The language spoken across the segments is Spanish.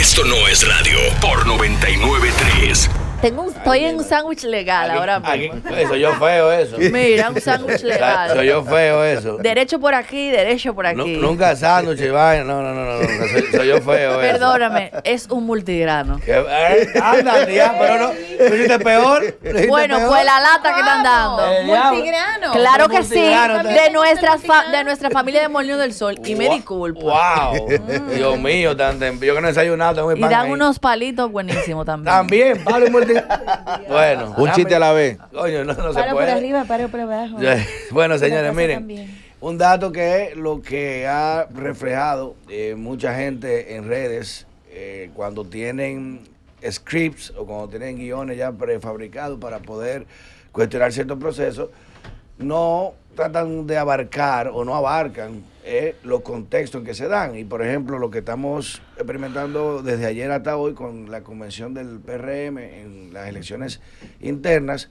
Esto no es radio por 993. Tengo estoy en un sándwich legal ahora mismo. Pues, soy yo feo eso. Mira, un sándwich legal. Soy yo feo eso. Derecho por aquí, derecho por aquí. nunca sándwich, vaya. No, no, no, no. Soy, yo feo eso. Perdóname, es un multigrano. Eh, anda, pero no. ¿Tú hiciste peor? Bueno, fue pues la lata que están dando. Eh, multigrano. Claro que sí, de nuestra, de nuestra familia de Molino del Sol. Y me disculpo. Wow. Mm. Dios mío, yo que no he desayunado, tengo mi Y dan unos palitos buenísimos también. También, Pablo multigrano. Bueno. Un chiste a la vez. Coño, no, se puede. Paro por arriba, paro por abajo. bueno, señores, miren. Un dato que es lo que ha reflejado eh, mucha gente en redes eh, cuando tienen scripts o cuando tienen guiones ya prefabricados para poder cuestionar ciertos procesos no tratan de abarcar o no abarcan eh, los contextos en que se dan. Y por ejemplo, lo que estamos experimentando desde ayer hasta hoy con la convención del PRM en las elecciones internas,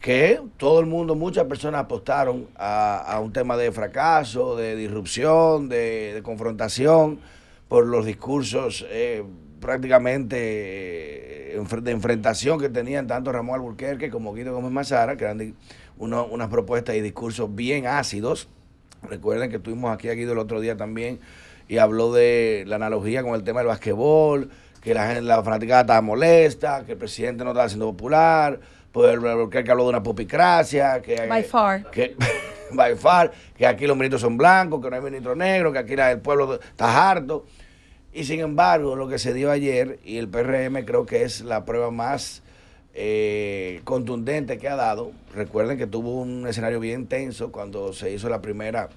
que todo el mundo, muchas personas apostaron a, un tema de fracaso, de disrupción, de, confrontación, por los discursos eh, prácticamente eh, de enfrentación que tenían tanto Ramón Alburquerque como Guido Gómez Mazara, que eran unas propuestas y discursos bien ácidos. Recuerden que estuvimos aquí, aquí del otro día también y habló de la analogía con el tema del basquetbol, que la, gente, la fanaticada estaba molesta, que el presidente no estaba siendo popular, pues, que habló de una popicracia, que... By far. Que, by far, que aquí los ministros son blancos, que no hay ministro negro, que aquí el pueblo está harto. Y sin embargo, lo que se dio ayer, y el PRM creo que es la prueba más eh, contundente que ha dado. Recuerden que tuvo un escenario bien tenso cuando se hizo la primera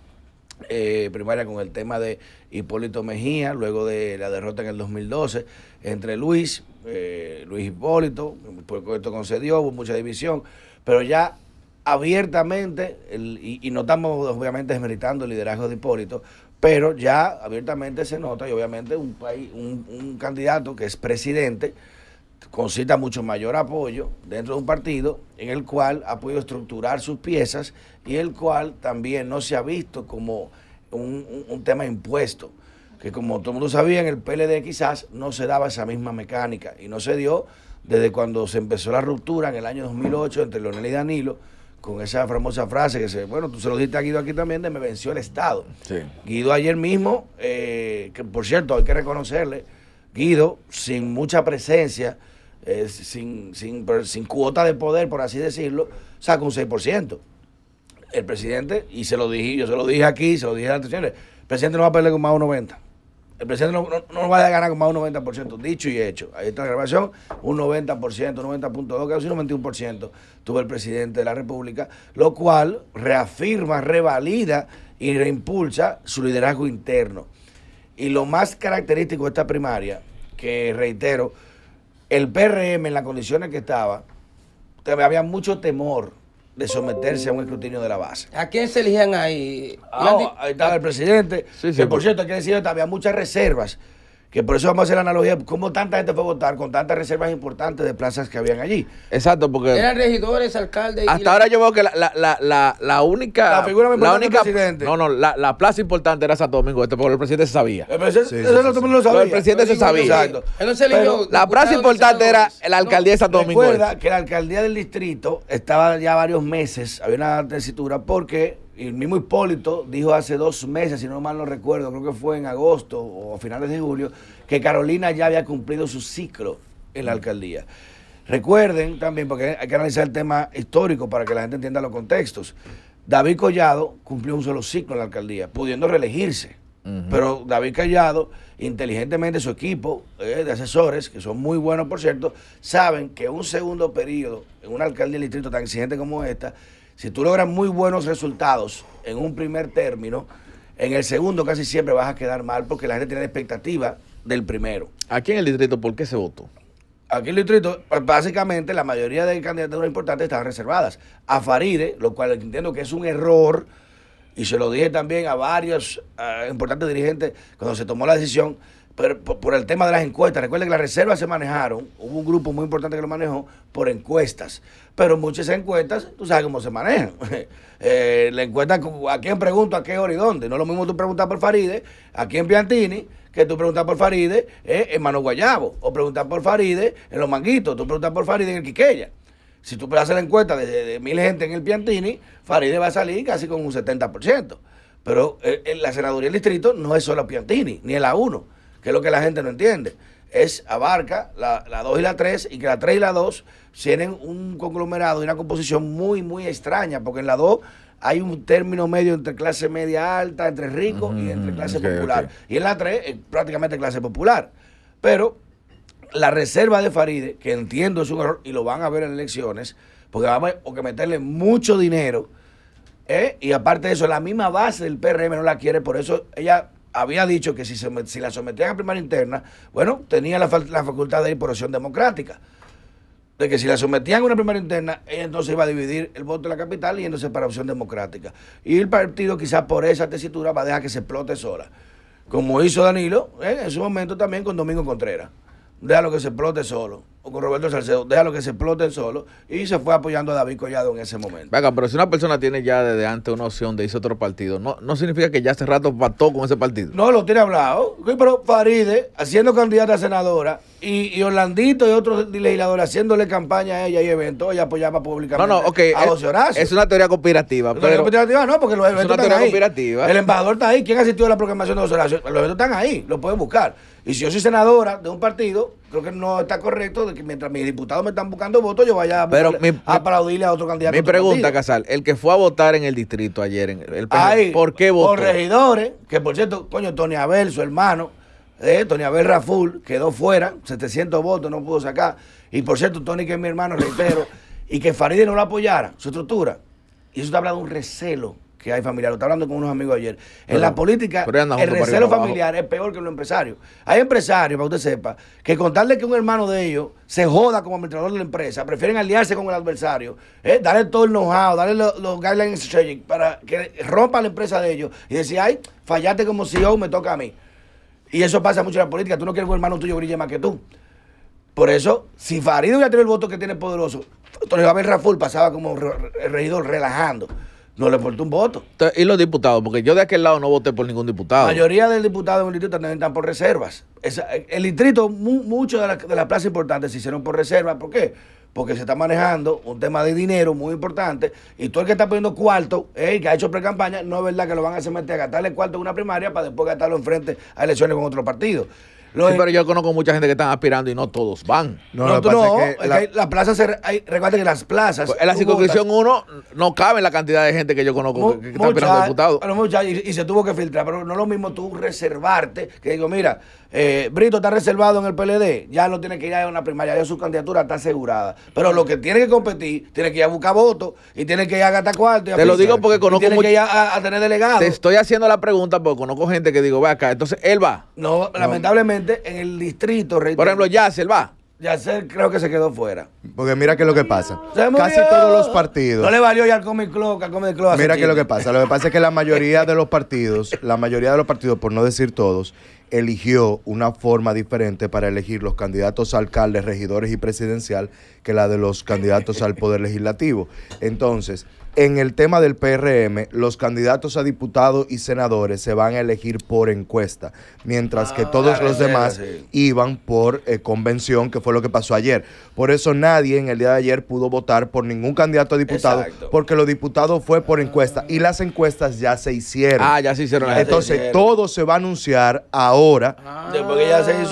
eh, primaria con el tema de Hipólito Mejía, luego de la derrota en el 2012 entre Luis, eh, Luis Hipólito, porque esto concedió, hubo mucha división, pero ya abiertamente, y, notamos no estamos obviamente desmeritando el liderazgo de Hipólito, pero ya abiertamente se nota y obviamente un, país, un candidato que es presidente, concita mucho mayor apoyo dentro de un partido en el cual ha podido estructurar sus piezas y el cual también no se ha visto como un, tema impuesto, que como todo el mundo sabía en el PLD quizás no se daba esa misma mecánica y no se dio desde cuando se empezó la ruptura en el año 2008 entre Leonel y Danilo con esa famosa frase que se, bueno, tú se lo diste a Guido aquí también, de me venció el Estado. Guido ayer mismo, eh, que por cierto hay que reconocerle, Guido, sin mucha presencia, sin, cuota de poder, por así decirlo, saca un 6%. El presidente, y se lo dije, yo se lo dije aquí, se lo dije antes, señores, el presidente no va a perder con más de un 90%. El presidente no, no, va a ganar con más de un 90%, dicho y hecho. Ahí está la grabación, un 90%, 90.2, casi un 91% tuvo el presidente de la República, lo cual reafirma, revalida y reimpulsa su liderazgo interno. Y lo más característico de esta primaria, que reitero, el PRM en las condiciones que estaba, había mucho temor de someterse a un escrutinio de la base. ¿A quién se elegían ahí? Ah, ahí estaba el presidente, que por cierto, hay que decir, había muchas reservas que por eso vamos a hacer la analogía, cómo tanta gente fue a votar con tantas reservas importantes de plazas que habían allí. Exacto, porque... Eran regidores, alcaldes... Hasta ahora yo veo que la, la, la, la única... La figura la única, presidente. No, no, la, plaza importante era Santo Domingo Este, porque el presidente se sabía. El presidente, lo sabía. El presidente se sabía. Exacto. la plaza importante era la alcaldía de Santo Domingo Recuerda que la alcaldía del distrito estaba ya varios meses, había una tesitura, porque el mismo Hipólito dijo hace dos meses, si no mal no recuerdo, creo que fue en agosto o a finales de julio, que Carolina ya había cumplido su ciclo en la alcaldía. Recuerden también, porque hay que analizar el tema histórico para que la gente entienda los contextos. David Collado cumplió un solo ciclo en la alcaldía, pudiendo reelegirse. Pero David Collado, inteligentemente su equipo eh, de asesores, que son muy buenos por cierto, saben que un segundo periodo en una alcaldía del distrito tan exigente como esta si tú logras muy buenos resultados en un primer término, en el segundo casi siempre vas a quedar mal porque la gente tiene expectativa del primero. Aquí en el distrito, ¿por qué se votó? Aquí en el distrito, pues, básicamente la mayoría de candidaturas importantes estaban reservadas. A Faride, lo cual entiendo que es un error, y se lo dije también a varios eh, importantes dirigentes cuando se tomó la decisión, pero por el tema de las encuestas. Recuerden que las reservas se manejaron, hubo un grupo muy importante que lo manejó por encuestas. Pero muchas encuestas, tú sabes cómo se manejan. Eh, la encuesta, ¿a quién pregunto, a qué hora y dónde? No es lo mismo tú preguntas por Faride, aquí en Piantini, que tú preguntas por Faride eh, en Mano Guayabo, o preguntas por Faride en Los Manguitos, tú preguntas por Faride en el Quiqueya. Si tú haces la encuesta de, mil gente en el Piantini, Faride va a salir casi con un 70%. Pero eh, en la senaduría del distrito no es solo Piantini, ni el A1 que es lo que la gente no entiende. Es, abarca la, la 2 y la 3 y que la 3 y la 2 tienen un conglomerado y una composición muy, muy extraña, porque en la 2 hay un término medio entre clase media alta, entre rico y entre clase popular. Y en la 3 es prácticamente clase popular. Pero la reserva de Faride, que entiendo es un error y lo van a ver en elecciones, porque vamos a que meterle mucho dinero. Eh, y aparte de eso, la misma base del PRM no la quiere, por eso ella había dicho que si, se, si la sometían a primaria interna, bueno, tenía la, facultad de ir por opción democrática. De que si la sometían a una primera interna, ella entonces iba a dividir el voto de la capital y entonces para opción democrática. Y el partido quizás por esa tesitura va a dejar que se explote sola. Como hizo Danilo eh, en su momento también con Domingo Contreras déjalo que se explote solo. O con Roberto Salcedo, déjalo que se explote solo. Y se fue apoyando a David Collado en ese momento. Venga, pero si una persona tiene ya desde antes una opción de irse a otro partido, no, no significa que ya hace rato pató con ese partido. No, lo tiene hablado. Pero Faride, haciendo candidata a senadora, y, Orlandito y otros legisladores haciéndole campaña a ella y eventos, ella apoyaba públicamente a José Horacio. Es, una teoría conspirativa. Pero, no, porque los eventos es una teoría conspirativa. El embajador está ahí. ¿Quién asistió a la programación de José Horacio? Los eventos están ahí, los pueden buscar. Y si yo soy senadora de un partido, creo que no está correcto de que mientras mis diputados me están buscando votos, yo vaya a, a aplaudirle a otro candidato. Mi pregunta, Casal, el que fue a votar en el distrito ayer, en el país. ¿por qué votó? Por regidores, que por cierto, coño, Tony Abel, su hermano, eh, Tony Abel Raful, quedó fuera, 700 votos, no pudo sacar. Y por cierto, Tony, que es mi hermano, reitero, y que Faride no lo apoyara, su estructura. Y eso está hablando de un recelo que hay familiar. Lo está hablando con unos amigos ayer. en la política, el recelo familiar es peor que los empresarios. Hay empresarios, para usted sepa, que contarle que un hermano de ellos se joda como administrador de la empresa, prefieren aliarse con el adversario, eh, darle todo el know-how, darle los, los guidelines para que rompa la empresa de ellos y decir, ay, fallaste como CEO, me toca a mí. Y eso pasa mucho en la política. Tú no quieres que un hermano tuyo brille más que tú. Por eso, si Farido hubiera tenido el voto que tiene poderoso, a ver Raful pasaba como regidor relajando. No le portó un voto. Y los diputados, porque yo de aquel lado no voté por ningún diputado. La mayoría de diputados en el distrito también están por reservas. el distrito, muchos de las plazas importantes se hicieron por reservas. ¿Por qué? porque se está manejando un tema de dinero muy importante y todo el que está pidiendo cuarto, eh, que ha hecho pre-campaña, no es verdad que lo van a hacer meter a gastarle cuarto en una primaria para después gastarlo enfrente a elecciones con otro partido sí, pero yo conozco mucha gente que están aspirando y no todos van. No, no, no la, plaza recuerda que las plazas. Pues, en la circunscripción 1 no cabe la cantidad de gente que yo conozco que, está aspirando a diputado. y, se tuvo que filtrar, pero no es lo mismo tú reservarte, que digo, mira, eh, Brito está reservado en el PLD, ya no tiene que ir a una primaria, ya su candidatura está asegurada. Pero lo que tiene que competir, tiene que ir a buscar votos y tiene que ir a gastar cuarto. te lo digo porque conozco. Tiene que ir a, tener delegados. Te estoy haciendo la pregunta porque conozco gente que digo, va acá, entonces él va. No, lamentablemente en el distrito. Por ejemplo, Yacel va. Yacel creo que se quedó fuera. Porque mira qué es lo que pasa. Casi todos los partidos. No le valió ya al Comic Club, al Comic Club Mira que lo que pasa. Lo que pasa es que la mayoría de los partidos, la mayoría de los partidos, por no decir todos, eligió una forma diferente para elegir los candidatos alcaldes, regidores y presidencial que la de los candidatos al poder legislativo. Entonces, en el tema del PRM, los candidatos a diputados y senadores se van a elegir por encuesta, mientras que ah, todos los demás iban por eh, convención, que fue lo que pasó ayer. Por eso nadie en el día de ayer pudo votar por ningún candidato a diputado, porque los diputados fue por encuesta y las encuestas ya se hicieron. Ah, ya se hicieron. Entonces todo se va a anunciar ahora, ah.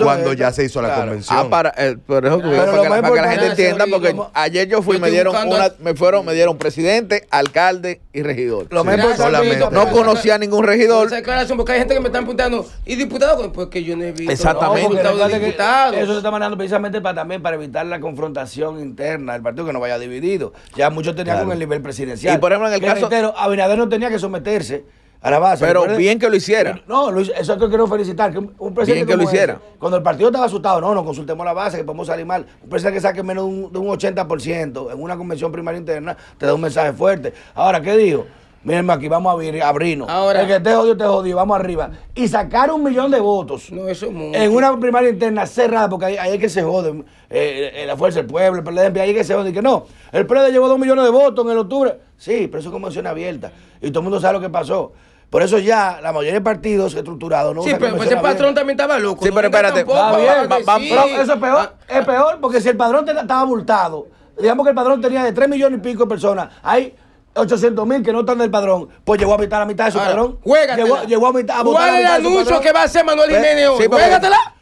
cuando ya se hizo la convención. Ah, para, que, la gente entienda, porque ayer yo fui, me dieron una, me fueron, me dieron presidente alcalde y regidor. Lo No conocía a ningún regidor. porque hay gente que me está apuntando, ¿y diputado? Pues yo no he visto. Exactamente. Eso se está manejando precisamente para también para evitar la confrontación interna del partido que no vaya dividido. Ya muchos tenían con el nivel presidencial. Y por ejemplo, en el caso. Abinader no tenía que someterse a la base. Pero bien que lo hiciera. No, eso es lo que quiero felicitar. un presidente bien que lo hiciera. cuando el partido estaba asustado, no, no consultemos la base, que podemos salir mal. Un presidente que saque menos de un, 80% en una convención primaria interna te da un mensaje fuerte. Ahora, ¿qué dijo? Miren, aquí vamos a abrirnos. el que te jodió, te jodió, vamos arriba. Y sacar un millón de votos en una primaria interna cerrada, porque ahí, es que se jode eh, eh, la fuerza del pueblo, el PLD, ahí es que se jode. Y que no, el PLD llevó dos millones de votos en el octubre. Sí, pero eso es convención abierta. Y todo el mundo sabe lo que pasó. Por eso ya la mayoría de partidos estructurados no Sí, pero ese patrón también estaba loco. Sí, pero espérate. eso es peor, ah, es ah. peor porque si el padrón estaba abultado, digamos que el padrón tenía de 3 millones y pico de personas, hay 800 mil que no están del padrón, pues llegó a mitad, a mitad de su padrón. juega Llegó, a mitad. A ¿Cuál es el anuncio que va a hacer Manuel Jiménez hoy?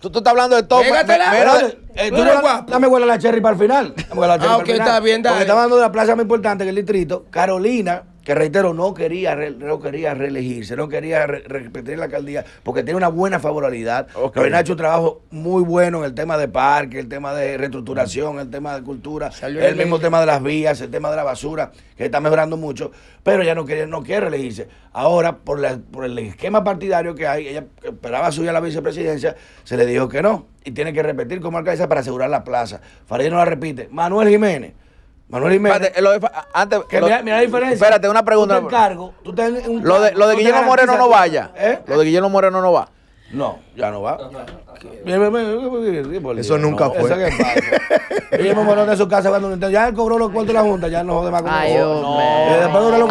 Tú, estás hablando de todo. Juégatela. Eh, dame huele la cherry para el final. Dame la cherry ah, para el final. está bien, dale. Porque estamos hablando de la plaza más importante que el distrito. Carolina que reitero, no quería, no quería reelegirse, no quería repetir la alcaldía, porque tiene una buena favorabilidad. Pero ha hecho un trabajo muy bueno en el tema de parque, el tema de reestructuración, el tema de cultura, el mismo tema de las vías, el tema de la basura, que está mejorando mucho, pero ella no quiere, no quiere reelegirse. Ahora, por, por el esquema partidario que hay, ella esperaba subir a la vicepresidencia, se le dijo que no, y tiene que repetir como alcaldesa para asegurar la plaza. Farid no la repite. Manuel Jiménez. Manuel Jiménez. Eh, antes, que lo, mira, mira, la diferencia. Espérate, una pregunta. Tú te encargo, lo de, lo de Guillermo Moreno no vaya. ¿Eh? Lo de Guillermo Moreno no va. No, ya no va. Eso nunca fue. Eso que Ella me de su casa cuando ya él cobró los cuartos de la Junta, ya no jode más con Ay, hombre.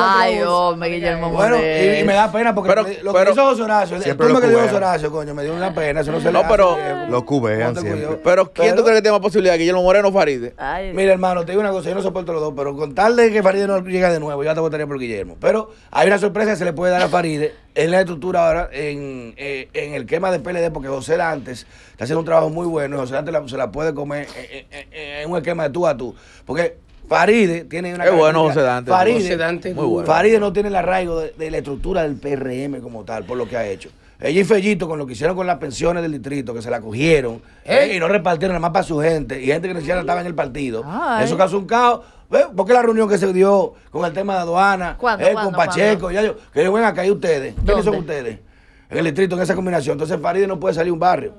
Ay, hombre, Guillermo Bueno, y, me da pena porque lo que hizo José Horacio, el que dio José Horacio, coño, me dio una pena, eso no se No, pero lo cubean siempre. Pero ¿quién tú crees que tiene más posibilidad, Guillermo Moreno o Faride? Mira, hermano, te digo una cosa, yo no soporto los dos, pero con tal de que Faride no llegue de nuevo, yo te votaría por Guillermo. Pero hay una sorpresa que se le puede dar a Faride en la estructura ahora, en, eh, en el quema de PLD, porque José Dantes está haciendo un trabajo muy bueno y José Dantes se la puede comer en, un esquema de tú a tú. Porque Faride tiene una. Es bueno José Faride, no tiene el arraigo de la estructura del PRM como tal, por lo que ha hecho. Ella y Fellito, con lo que hicieron con las pensiones del distrito, que se la cogieron eh, y no repartieron nada más para su gente, y gente que ni estaba en el partido. Eso causó un caos. ¿Por qué la reunión que se dio con el tema de aduana, eh, con Pacheco? que yo ven acá y ustedes. ¿Quiénes son ustedes? En el distrito, en esa combinación. Entonces Faride no puede salir un barrio.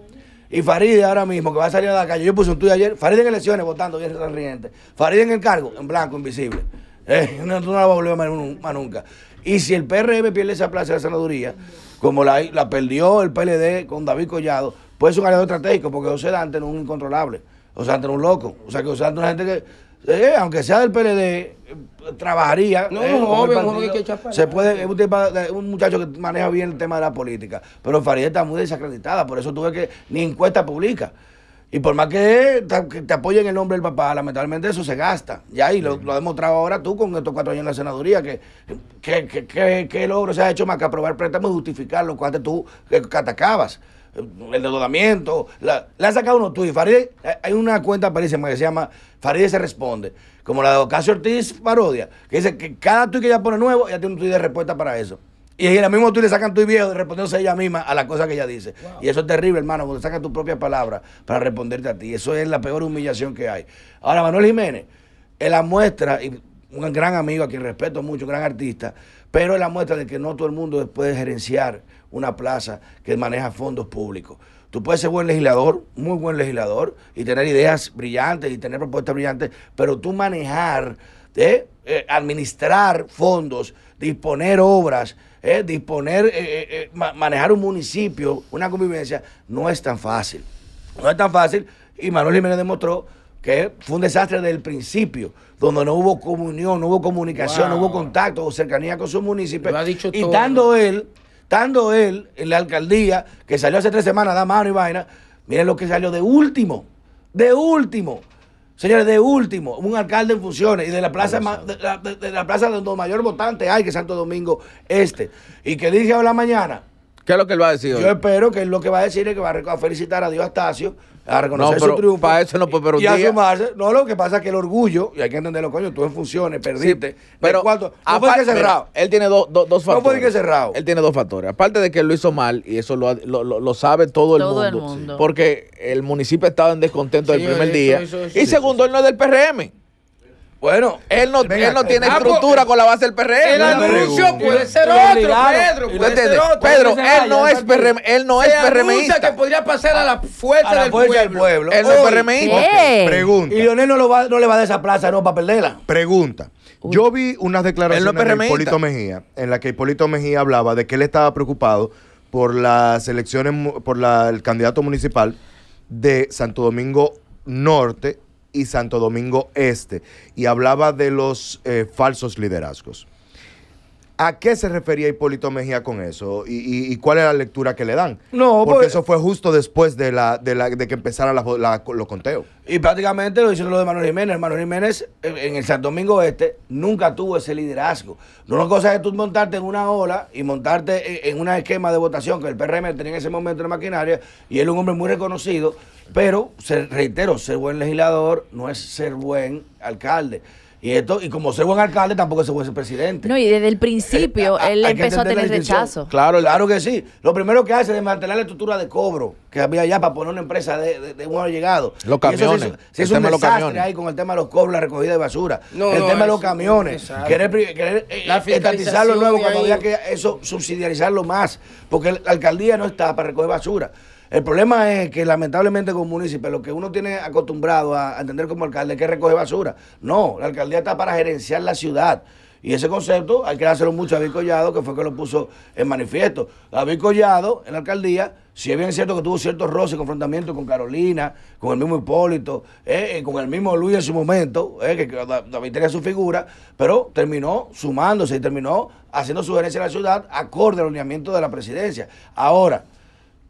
Y Faride ahora mismo, que va a salir a la calle. Yo puse un tuyo ayer. Faride en elecciones, votando bien sonriente. Faride en el cargo, en blanco, invisible. Eh, no, no la va a volver más nunca. Y si el PRM pierde esa plaza de la senaduría como la, perdió el PLD con David Collado, pues es un aliado estratégico, porque José Dante no es un incontrolable, José Dante no es un loco, o sea que José Dante es una gente que, eh, aunque sea del PLD, eh, trabajaría. No, eh, no, se puede, es un, muchacho que maneja bien el tema de la política, pero Farideh está muy desacreditada, por eso tuve que ni encuesta pública. Y por más que te, apoyen el nombre del papá, lamentablemente eso se gasta. Ya, y lo, lo, ha demostrado ahora tú con estos cuatro años en la senaduría, que qué que, que, que, logro se ha hecho más que aprobar préstamos y justificar lo cual tú que, atacabas. El deudamiento, le ha sacado uno tú y Farideh, hay una cuenta parísima que se llama Farideh se responde, como la de Ocasio Ortiz Parodia, que dice que cada tuit que ella pone nuevo, ya tiene un tuit de respuesta para eso. Y en la misma tú le sacan tu viejo respondiéndose ella misma a la cosa que ella dice. Y eso es terrible, hermano, cuando sacas tu propia palabra... para responderte a ti. Eso es la peor humillación que hay. Ahora, Manuel Jiménez, Es la muestra, y un gran amigo a quien respeto mucho, un gran artista, pero es la muestra de que no todo el mundo puede gerenciar una plaza que maneja fondos públicos. Tú puedes ser buen legislador, muy buen legislador, y tener ideas brillantes y tener propuestas brillantes, pero tú manejar, ¿eh? Eh, administrar fondos, disponer obras, eh, disponer, eh, eh, manejar un municipio, una convivencia, no es tan fácil. No es tan fácil y Manuel Jiménez demostró que fue un desastre desde el principio, donde no hubo comunión, no hubo comunicación, no hubo contacto o cercanía con su municipio y dando él, dando él en la alcaldía, que salió hace tres semanas, da mano y vaina, miren lo que salió de último, de último. Señores, de último, un alcalde en funciones y de la plaza de la, donde mayor votante hay, que Santo Domingo Este, y que dice a la mañana. ¿Qué es lo que él va a decir? Yo espero que lo que va a decir es que va a felicitar a Dios Astacio no, su Para eso no puede, pero y a No, lo que pasa es que el orgullo, y hay que entenderlo, coño, tú en funciones, perdiste. pero cuánto no puede que cerrado. Él tiene dos factores. No puede que cerrado. Él tiene dos factores. Aparte de que él lo hizo mal, y eso lo, lo, lo sabe todo, el, mundo, Porque el municipio estaba en descontento el primer día. y segundo, él no es del PRM. Bueno, él no, él no tiene ah, pues, estructura con la base del PRM. El anuncio puede ser otro, Pedro. Pedro, él no es PRM, él no es PRMista. que podría pasar a la fuerza, del, pueblo. del, pueblo. Él no es PRMista. Pregunta. Y Leonel no, lo va, no le va a dar esa plaza, no, para perderla. Pregunta. Yo vi unas declaraciones de Hipólito Mejía, en la que Hipólito Mejía hablaba de que él estaba preocupado por las elecciones, por la, el candidato municipal de Santo Domingo Norte y Santo Domingo Este y hablaba de los eh, falsos liderazgos. ¿A qué se refería Hipólito Mejía con eso? ¿Y, y, cuál es la lectura que le dan? No, pues- porque, eso fue justo después de la, de, que empezaran los conteos. Y prácticamente lo hicieron lo de Manuel Jiménez. Manuel Jiménez en el Santo Domingo Este nunca tuvo ese liderazgo. No una cosa es tú montarte en una ola y montarte en, un esquema de votación que el PRM tenía en ese momento en la maquinaria y él es un hombre muy reconocido, pero se, reitero, ser buen legislador no es ser buen alcalde. Y, esto, y como ser buen alcalde, tampoco puede buen presidente. No, y desde el principio eh, él empezó a tener rechazo. Claro, claro que sí. Lo primero que hace es desmantelar la estructura de cobro que había allá para poner una empresa de, de, de llegado Los camiones. Eso un desastre ahí con el tema de los cobros, la recogida de basura. el tema de los camiones. Querer, querer eh, estatizarlo nuevo había que eso subsidiarizarlo más. Porque la alcaldía no está para recoger basura. El problema es que lamentablemente como municipio lo que uno tiene acostumbrado a entender como alcalde es que recoge basura. No, la alcaldía está para gerenciar la ciudad. Y ese concepto hay que dárselo mucho a David Collado, que fue que lo puso en manifiesto. David Collado, en la alcaldía, si es bien cierto que tuvo ciertos roces y confrontamientos con Carolina, con el mismo Hipólito, eh, eh, con el mismo Luis en su momento, eh, que, David tenía su figura, pero terminó sumándose y terminó haciendo su gerencia en la ciudad acorde al alineamiento de la presidencia. Ahora,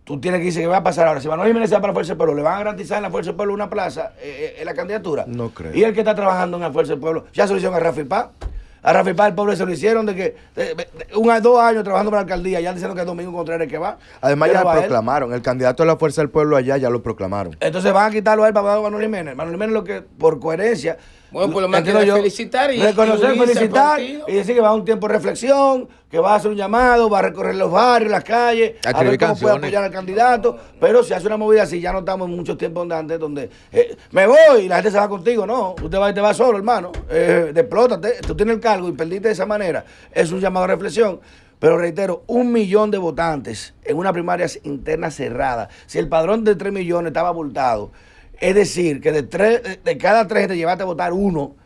tú tienes que decir que va a pasar ahora. Si Manuel Jiménez se va para la Fuerza del Pueblo, ¿le van a garantizar en la Fuerza del Pueblo una plaza eh, eh, en la candidatura? No creo. Y el que está trabajando en la Fuerza del Pueblo, ya se lo hicieron a Rafi Paz. A Rafi Paz el pueblo se lo hicieron de que un a dos años trabajando para la alcaldía, ya diciendo que es Domingo Contreras que va. Además ya lo proclamaron, el candidato de la Fuerza del Pueblo allá ya lo proclamaron. Entonces van a quitarlo a él para Manuel Jiménez. Manuel Jiménez lo que, por coherencia, bueno, por pues lo menos quiero felicitar y felicitar y decir que va a un tiempo de reflexión, que va a hacer un llamado, va a recorrer los barrios, las calles, a, ver cómo puede apoyar al candidato. Pero si hace una movida así, ya no estamos en muchos tiempos donde antes, donde eh, me voy y la gente se va contigo. No, usted va y te va solo, hermano. Eh, desplótate, tú tienes el cargo y perdiste de esa manera. Es un llamado a reflexión. Pero reitero, un millón de votantes en una primaria interna cerrada. Si el padrón de 3 millones estaba abultado es decir, que de, tres, de cada tres te llevaste a votar uno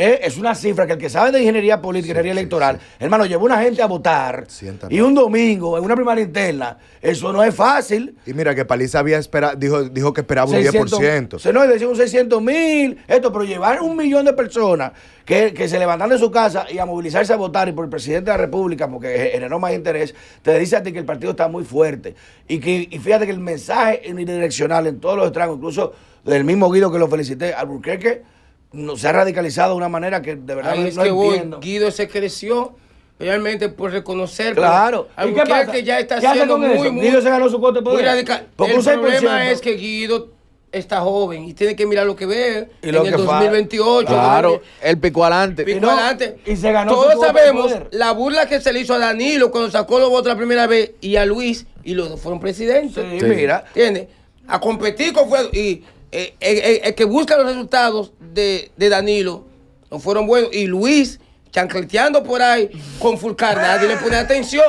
eh, es una cifra que el que sabe de ingeniería política, y ingeniería electoral, hermano, llevó una gente a votar y un domingo en una primaria interna, eso no es fácil. Y mira que Paliza había esperado, dijo, dijo que esperaba un 10%. Se nos decía un 600 mil, esto, pero llevar un millón de personas que, se levantan de su casa y a movilizarse a votar y por el presidente de la República, porque generó más interés, te dice a ti que el partido está muy fuerte. Y, que, fíjate que el mensaje unidireccional en todos los estragos, incluso del mismo Guido que lo felicité, Alburquerque no, se ha radicalizado de una manera que de verdad Ahí no, es que Guido se creció realmente por reconocer claro ¿Y qué que ya está haciendo muy, muy Guido se ganó su cuota de poder radical. el problema es que Guido está joven y tiene que mirar lo que ve en el 2028 claro el pico adelante y, no, adelante. y se ganó todos sabemos la burla que se le hizo a Danilo cuando sacó los votos la primera vez y a Luis y los dos fueron presidentes mira ¿entiendes? a competir con fue y eh, eh, eh, el, que busca los resultados de, Danilo no fueron buenos. Y Luis chancleteando por ahí con Fulcar, nadie le pone atención.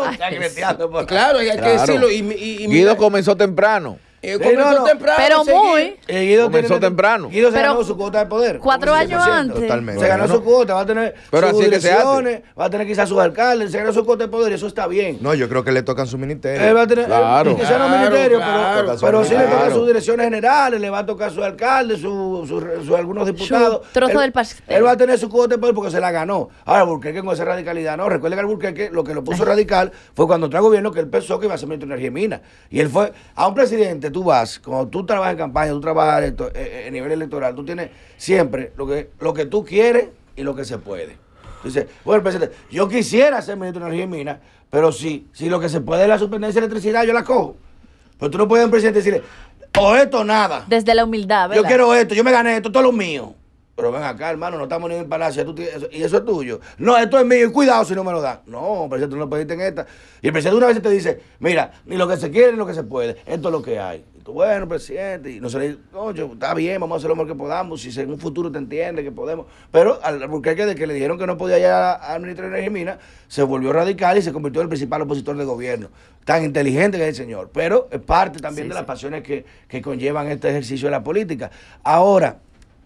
Claro, hay que decirlo. Y, y, y Guido comenzó temprano comenzó temprano. Pero muy. Eh, comenzó temprano. Guido se ganó su cuota de poder. Cuatro años antes. Se ganó su cuota, va a tener sus direcciones, va a tener quizás sus alcaldes, se ganó su cuota de poder y eso está bien. No, yo creo que le tocan sus ministerios Él eh, va a tener, eh, claro. claro, ministerio, pero, pero sí le tocan sus direcciones generales, le va a tocar su alcalde, su, su, algunos diputados. trozo del pastel. Él va a tener su cuota de poder porque se la ganó. Ahora, Burquerque con esa radicalidad, no. Recuerden que Burke, lo que lo puso radical fue cuando entró al gobierno que él pensó que iba a ser ministro de Energía y Minas. Y él fue a un presidente tú vas, cuando tú trabajas en campaña, tú trabajas en a eh, eh, nivel electoral, tú tienes siempre lo que, lo que tú quieres y lo que se puede. Entonces, bueno, presidente, yo quisiera ser ministro de Energía y Minas, pero si, si lo que se puede es la suspendencia de electricidad, yo la cojo. Pero tú no puedes, presidente, decirle, o esto nada. Desde la humildad, ¿verdad? Yo quiero esto, yo me gané esto, todo lo mío. Pero ven acá, hermano, no estamos ni en el palacio. y eso es tuyo. No, esto es mío. Y cuidado si no me lo dan. No, presidente, tú no lo pediste en esta. Y el presidente una vez te dice, mira, ni lo que se quiere ni lo que se puede. Esto es lo que hay. Y tú, bueno, presidente. Y no, yo está bien, vamos a hacer lo mejor que podamos. Si en un futuro te entiende que podemos. Pero al que de que le dijeron que no podía ya administrar energía y minas, se volvió radical y se convirtió en el principal opositor del gobierno. Tan inteligente que es el señor. Pero es parte también de las pasiones que, que conllevan este ejercicio de la política. Ahora,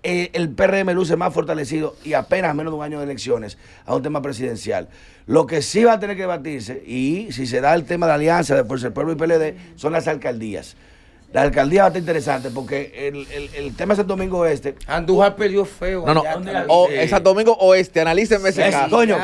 eh, el PRM luce más fortalecido y apenas menos de un año de elecciones a un tema presidencial. Lo que sí va a tener que debatirse, y si se da el tema de alianza de Fuerza del Pueblo y PLD, son las alcaldías. La alcaldía va a estar interesante porque el, tema es el Domingo Oeste. Andújar perdió feo. No, no. O, eh, Domingo Oeste. Analícenme ese caso. Coño,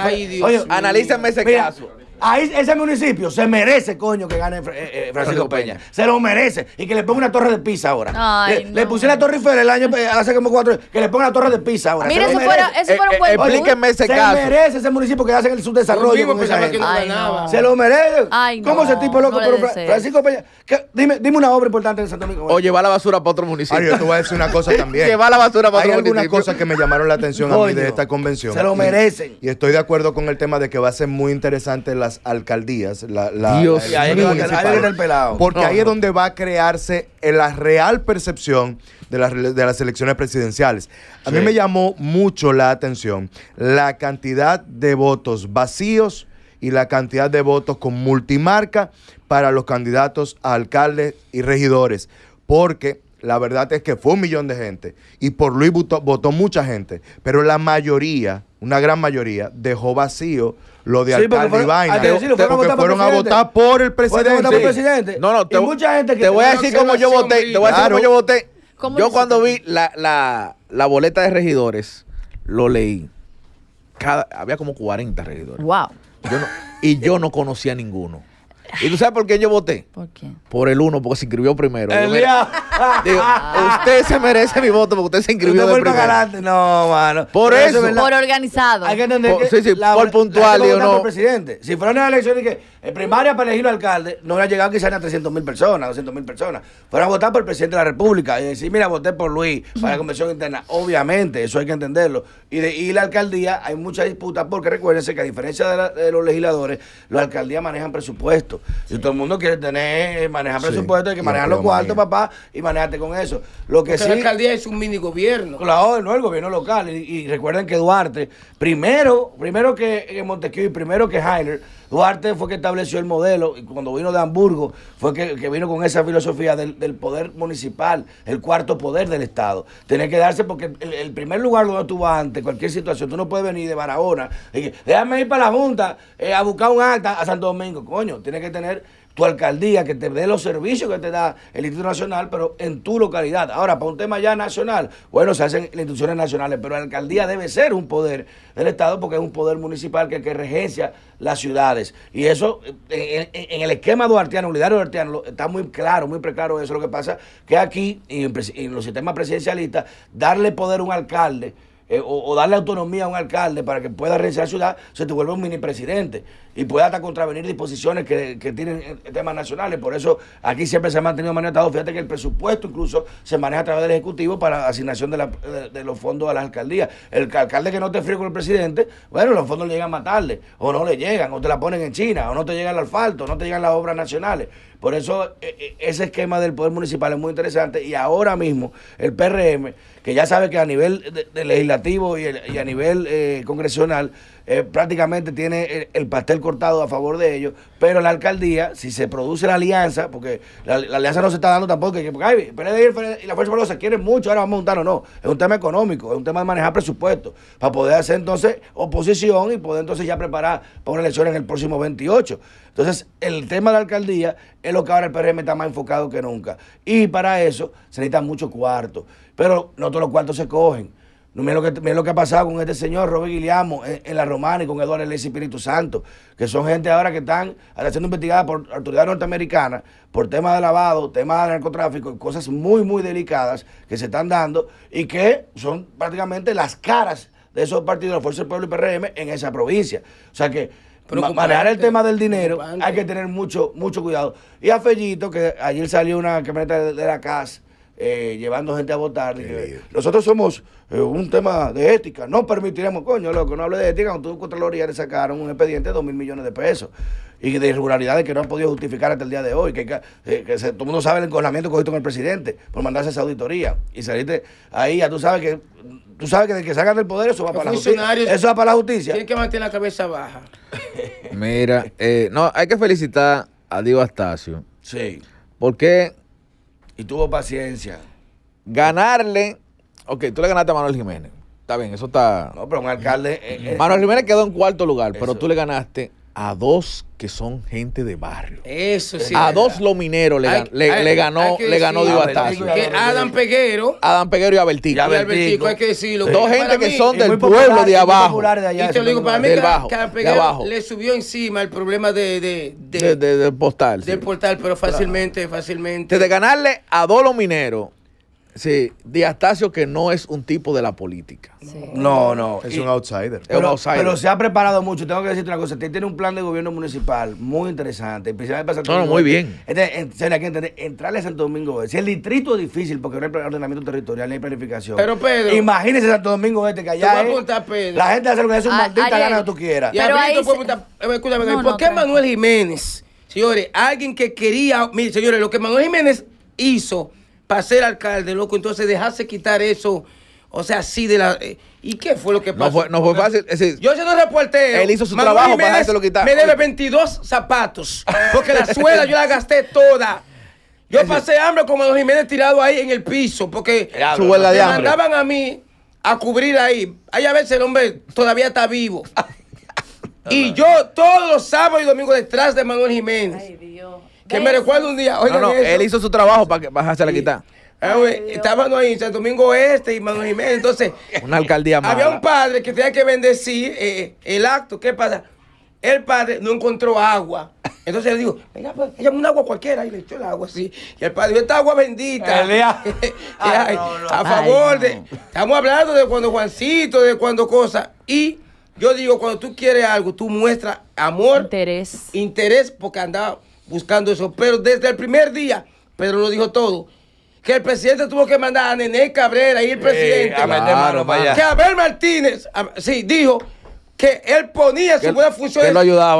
analícenme ese caso. Ahí, ese municipio se merece, coño, que gane eh, eh, Francisco Peña. Se lo merece. Y que le ponga una torre de pizza ahora. le, puse pusieron la Torre Eiffel el año, eh, hace como cuatro años. Que le ponga la torre de pizza ahora. Mira, eso fuera, un buen Explíquenme ese caso. Se merece ese municipio que hace el subdesarrollo. Se lo merece. Ay, ¿Cómo ese tipo loco? Francisco Peña. Dime, dime una obra importante de Santo Domingo. O llevar la basura para otro municipio. Ay, yo te voy a decir una cosa también. llevar la basura para otro municipio. Hay algunas cosas que me llamaron la atención a mí de esta convención. Se lo merecen. Y estoy de acuerdo con el tema de que va a ser muy interesante la alcaldías. La, porque ahí es donde va a crearse eh, la real percepción de las, elecciones presidenciales. A mí me llamó mucho la atención la cantidad de votos vacíos y la cantidad de votos con multimarca para los candidatos a alcaldes y regidores. Porque la verdad es que fue un millón de gente y por Luis votó, mucha gente, pero la mayoría, una gran mayoría, dejó vacío lo de sí, alcalde fueron, y vaina. porque, a fueron a votar por el presidente. No, no, te, voy a decir cómo yo voté. Te voy a decir cómo yo voté. Yo cuando vi la, la, la boleta de regidores, lo leí. Cada, había como 40 regidores. Wow. y yo no conocía a ninguno. ¿Y tú sabes por qué yo voté? ¿Por qué? Por el uno, porque se inscribió primero. El Digo, usted se merece mi voto porque usted se inscribió usted de primero. No, mano. Por eso. por organizado. Hay que entender que sí, sí, por puntual, digo, no. Por presidente. Si la elección elecciones que en primaria para elegir al alcalde no hubiera llegado quizás a 300 mil personas, 200 mil personas. Fueron a votar por el presidente de la República y decir, mira, voté por Luis para la convención interna. Obviamente, eso hay que entenderlo. Y, de, la alcaldía, hay mucha disputa porque recuérdense que a diferencia de, los legisladores, la alcaldías manejan presupuestos. Y todo el mundo quiere tener, eh, manejar presupuestos, hay que manejar los cuartos, papá, y manejarte con eso. Lo que sí, la alcaldía es un mini gobierno. Claro, no el gobierno local. Y, recuerden que Duarte, primero, primero que Montesquieu y primero que Heiner Duarte fue que estableció el modelo y cuando vino de Hamburgo fue que, vino con esa filosofía del, poder municipal, el cuarto poder del Estado. Tiene que darse porque el, primer lugar donde tú vas antes, cualquier situación, tú no puedes venir de Barahona y déjame ir para la Junta eh, a buscar un acta a Santo Domingo. Coño, tiene que tener tu alcaldía que te dé los servicios que te da el Instituto Nacional, pero en tu localidad. Ahora, para un tema ya nacional, bueno, se hacen las instituciones nacionales, pero la alcaldía debe ser un poder del Estado porque es un poder municipal que, que regencia las ciudades. Y eso, en, el esquema duartiano, liderazgo duartiano, está muy claro, muy preclaro eso. Lo que pasa que aquí, en, los sistemas presidencialistas, darle poder a un alcalde eh, o, o, darle autonomía a un alcalde para que pueda regenciar la ciudad, se te vuelve un mini presidente y puede hasta contravenir disposiciones que, que, tienen temas nacionales. Por eso aquí siempre se ha mantenido manejado. Fíjate que el presupuesto incluso se maneja a través del Ejecutivo para asignación de, la, de, de los fondos a las alcaldías. El alcalde que no te fríe con el presidente, bueno, los fondos le llegan a matarle o no le llegan, o te la ponen en China, o no te llega el asfalto, o no te llegan las obras nacionales. Por eso e, e, ese esquema del Poder Municipal es muy interesante y ahora mismo el PRM, que ya sabe que a nivel legislativo y, a nivel eh, congresional, eh, prácticamente tiene el, pastel cortado a favor de ellos, pero la alcaldía, si se produce la alianza, porque la, alianza no se está dando tampoco, que, porque y la Fuerza se quieren mucho, ahora vamos a montar o no, es un tema económico, es un tema de manejar presupuesto, para poder hacer entonces oposición y poder entonces ya preparar para una elección en el próximo 28. Entonces, el tema de la alcaldía es lo que ahora el PRM está más enfocado que nunca. Y para eso se necesitan muchos cuartos, pero no todos los cuartos se cogen. Mira lo, que, ha pasado con este señor, Robert Guillermo, eh, en, la Romana y con Eduardo el Espíritu Santo, que son gente ahora que están siendo investigadas por autoridades norteamericanas por temas de lavado, temas de narcotráfico y cosas muy, muy delicadas que se están dando y que son prácticamente las caras de esos partidos la Fuerza del Pueblo y PRM en esa provincia. O sea que manejar el tema del dinero hay que tener mucho, mucho cuidado. Y a Fellito, que ayer salió una camioneta de la casa eh, llevando gente a votar. nosotros somos eh, un tema de ética. No permitiremos, coño, que no hable de ética. Cuando tu Contraloría le sacaron un expediente de 2 mil millones de pesos y de irregularidades que no han podido justificar hasta el día de hoy. Que, eh, todo el mundo sabe el encornamiento que con el presidente por mandarse esa auditoría. Y saliste ahí, ya tú sabes que tú sabes que desde que salgan del poder eso va para la justicia. Eso va para la justicia. tienes que mantener la cabeza baja. Mira, no, hay que felicitar a Diego Astacio. Sí. Porque y tuvo paciencia. Ganarle. Ok, tú le ganaste a Manuel Jiménez. Está bien, eso está. No, pero un alcalde. Eh, eh, Manuel Jiménez quedó en cuarto lugar, pero tú le ganaste a dos que son gente de barrio. Eso sí. A dos lo le, le, ganó, le ganó Adam Peguero. Adam Peguero y Albertico. que Dos gente que son del pueblo de abajo. y te lo digo, para mí que, Peguero le subió encima el problema de, del portal. Del portal, pero fácilmente, fácilmente. Desde ganarle a dos minero Sí, Diastasio que no es un tipo de la política. No, no. Es un outsider. es un outsider. Pero se ha preparado mucho. Tengo que decirte una cosa. Usted tiene un plan de gobierno municipal muy interesante. Especialmente para Santo no, Domingo. muy bien. Este, en, serio, hay que entender. Entrarle a Santo Domingo Este. Si el distrito es difícil porque no hay ordenamiento territorial, no hay planificación. Pero Pedro. Imagínese Santo Domingo Este que allá. Es, La gente hace lo que es ah, un maldita gana que tú quieras. Pero ahí eh, escúchame, no, ¿por qué Manuel Jiménez? Señores, alguien que quería. Mire, señores, lo que Manuel Jiménez hizo para ser alcalde, loco. Entonces dejase quitar eso. O sea, así de la... Eh, ¿Y qué fue lo que pasó? No fue, fácil. Decir, yo siendo reportero... Él hizo su trabajo para lo quitar. Me debe 22 zapatos. Porque la suela yo la gasté toda. Yo pasé hambre como los Jiménez tirado ahí en el piso. Porque su me mandaban a mí a cubrir ahí. Ahí a veces el hombre todavía está vivo. y yo todos los sábados y domingos detrás de Manuel Jiménez. Que me recuerdo un día. Oigan no, eso. él hizo su trabajo para que la quitar. Ah, Estaban ahí en Santo Domingo Este y Manuel Jiménez. Entonces, una alcaldía más. Había un padre que tenía que bendecir eh, el acto. ¿Qué pasa? El padre no encontró agua. Entonces le digo, venga, pues, llame un agua cualquiera. Y le echó el agua así. Y el padre dijo, esta agua bendita. A favor de. Estamos hablando de cuando Juancito, de cuando cosas. Y yo digo, cuando tú quieres algo, tú muestras amor. Interés. Interés, porque andaba buscando eso. Pero desde el primer día, Pedro lo dijo todo. Que el presidente tuvo que mandar a Nené Cabrera y el eh, presidente. Que Abel Martínez, sí, dijo que él ponía su buena función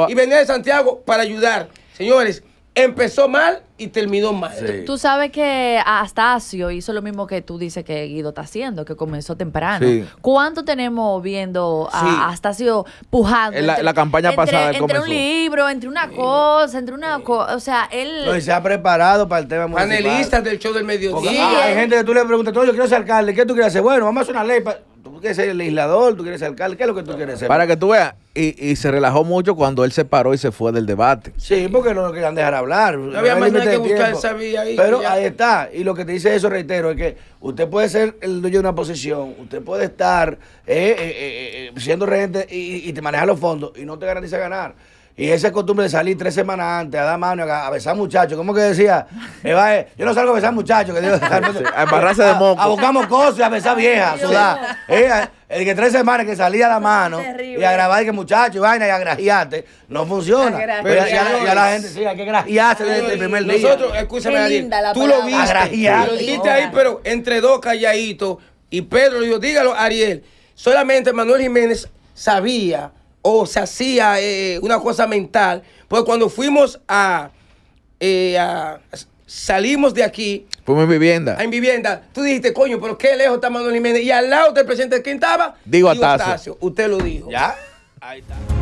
y venía de Santiago para ayudar. Señores, empezó mal y terminó mal. Tú sabes que Astacio hizo lo mismo que tú dices que Guido está haciendo, que comenzó temprano. ¿Cuánto tenemos viendo a, Astacio pujando? En la, entre, campaña pasada. Entre, un libro, entre una cosa, entre una cosa. O sea, él. No, se ha preparado para el tema Panelistas del show del mediodía. Ah, hay gente que tú le preguntas, yo quiero ser alcalde, ¿qué tú quieres hacer? Bueno, vamos a hacer una ley. ¿Tú quieres ser legislador? ¿Tú quieres ser alcalde? ¿Qué es lo que tú quieres hacer? Para que tú veas y, se relajó mucho cuando él se paró y se fue del debate. Sí, porque no lo querían dejar hablar. No había más que buscar esa vía ahí. Pero ahí está. Y lo que te dice eso, reitero, es que usted puede ser el dueño de una posición, usted puede estar eh, eh, eh, eh siendo regente y, te maneja los fondos y no te garantiza ganar. Y esa costumbre de salir tres semanas antes a dar mano, a, besar muchachos. ¿Cómo que decía? yo no salgo a besar muchachos. Que a embarrarse de moco. A, buscar y a besar viejas, El que tres semanas que salía la mano y a grabar que muchacho y vaina y a no funciona. Pero ya, la, gente hay que grajearse el primer Nosotros, escúchame, tú lo viste, dijiste ahí, pero entre dos calladitos y Pedro, yo dígalo, Ariel, solamente Manuel Jiménez sabía o se hacía eh, una cosa mental, pues cuando fuimos a, eh, a salimos de aquí, pues en vivienda. En vivienda. Tú dijiste, coño, pero qué lejos está Manuel Jiménez. Y al lado del presidente de quién estaba. Digo, a Atacio. Usted lo dijo. Ya. Ahí está.